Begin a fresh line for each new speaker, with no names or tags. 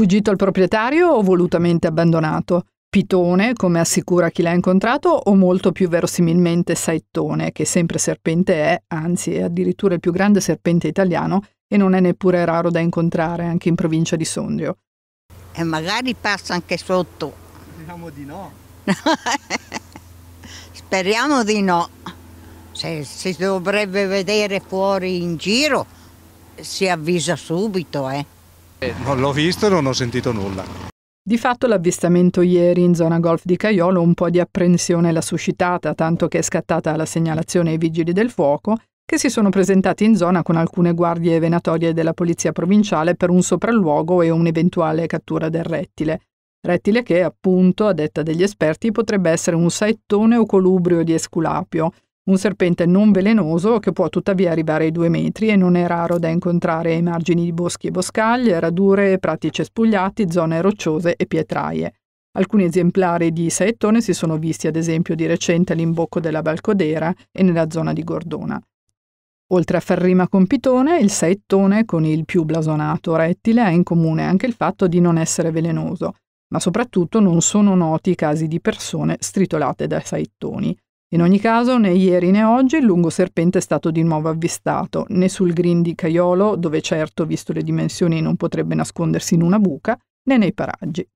Sfuggito al proprietario o volutamente abbandonato? Pitone, come assicura chi l'ha incontrato, o molto più verosimilmente saettone, che sempre serpente è, anzi è addirittura il più grande serpente italiano e non è neppure raro da incontrare anche in provincia di Sondrio.
E magari passa anche sotto. Speriamo di no. Speriamo di no. Se si dovrebbe vedere
fuori in giro si avvisa subito, eh.
Non l'ho visto e non ho sentito nulla.
Di fatto l'avvistamento ieri in zona golf di Caiolo un po' di apprensione l'ha suscitata, tanto che è scattata la segnalazione ai vigili del fuoco, che si sono presentati in zona con alcune guardie venatorie della polizia provinciale per un sopralluogo e un'eventuale cattura del rettile. Rettile che, appunto, a detta degli esperti, potrebbe essere un saettone o colubrio di Esculapio, un serpente non velenoso che può tuttavia arrivare ai due metri e non è raro da incontrare ai margini di boschi e boscaglie, radure, prati cespugliati, zone rocciose e pietraie. Alcuni esemplari di saettone si sono visti ad esempio di recente all'imbocco della Balcodera e nella zona di Gordona. Oltre a far rima con Pitone, il saettone con il più blasonato rettile ha in comune anche il fatto di non essere velenoso, ma soprattutto non sono noti i casi di persone stritolate da saettoni. In ogni caso, né ieri né oggi il lungo serpente è stato di nuovo avvistato, né sul green di Caiolo, dove certo, visto le dimensioni, non potrebbe nascondersi in una buca, né nei paraggi.